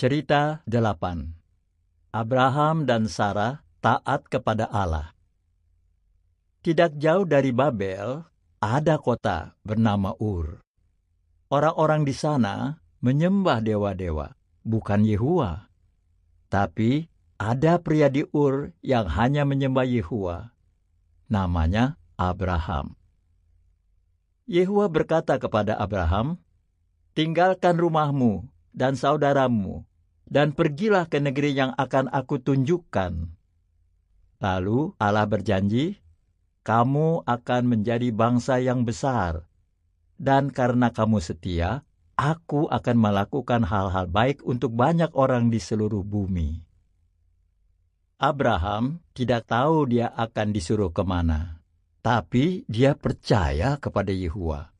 Cerita 8 Abraham dan Sarah taat kepada Allah Tidak jauh dari Babel, ada kota bernama Ur. Orang-orang di sana menyembah dewa-dewa, bukan Yehua. Tapi ada pria di Ur yang hanya menyembah Yehua. Namanya Abraham. Yehua berkata kepada Abraham, Tinggalkan rumahmu dan saudaramu dan pergilah ke negeri yang akan aku tunjukkan. Lalu Allah berjanji, kamu akan menjadi bangsa yang besar, dan karena kamu setia, aku akan melakukan hal-hal baik untuk banyak orang di seluruh bumi. Abraham tidak tahu dia akan disuruh kemana, tapi dia percaya kepada Yehua.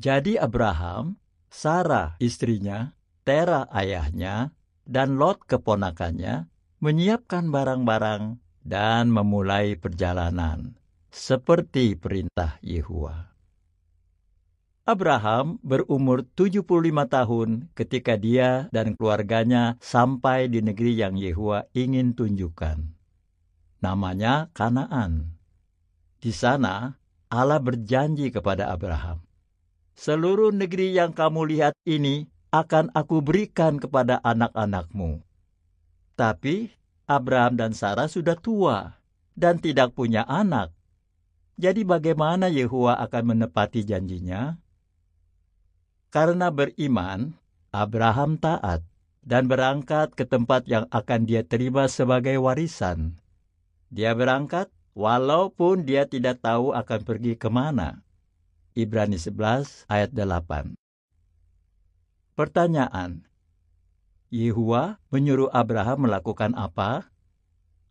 Jadi Abraham, Sarah istrinya, Tera ayahnya, dan Lot keponakannya menyiapkan barang-barang dan memulai perjalanan seperti perintah Yehua. Abraham berumur 75 tahun ketika dia dan keluarganya sampai di negeri yang Yehua ingin tunjukkan. Namanya Kanaan. Di sana Allah berjanji kepada Abraham, "Seluruh negeri yang kamu lihat ini akan aku berikan kepada anak-anakmu. Tapi Abraham dan Sarah sudah tua dan tidak punya anak. Jadi bagaimana Yehua akan menepati janjinya? Karena beriman, Abraham taat dan berangkat ke tempat yang akan dia terima sebagai warisan. Dia berangkat walaupun dia tidak tahu akan pergi kemana. Ibrani 11 ayat 8 Pertanyaan: Yehua menyuruh Abraham melakukan apa?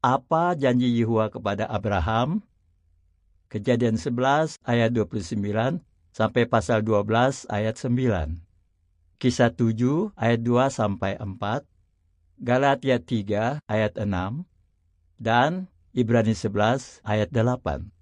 Apa janji Yehua kepada Abraham? Kejadian 11 ayat 29 sampai pasal 12 ayat 9. Kisah 7 ayat 2 sampai 4. Galatia 3 ayat 6 dan Ibrani 11 ayat 8.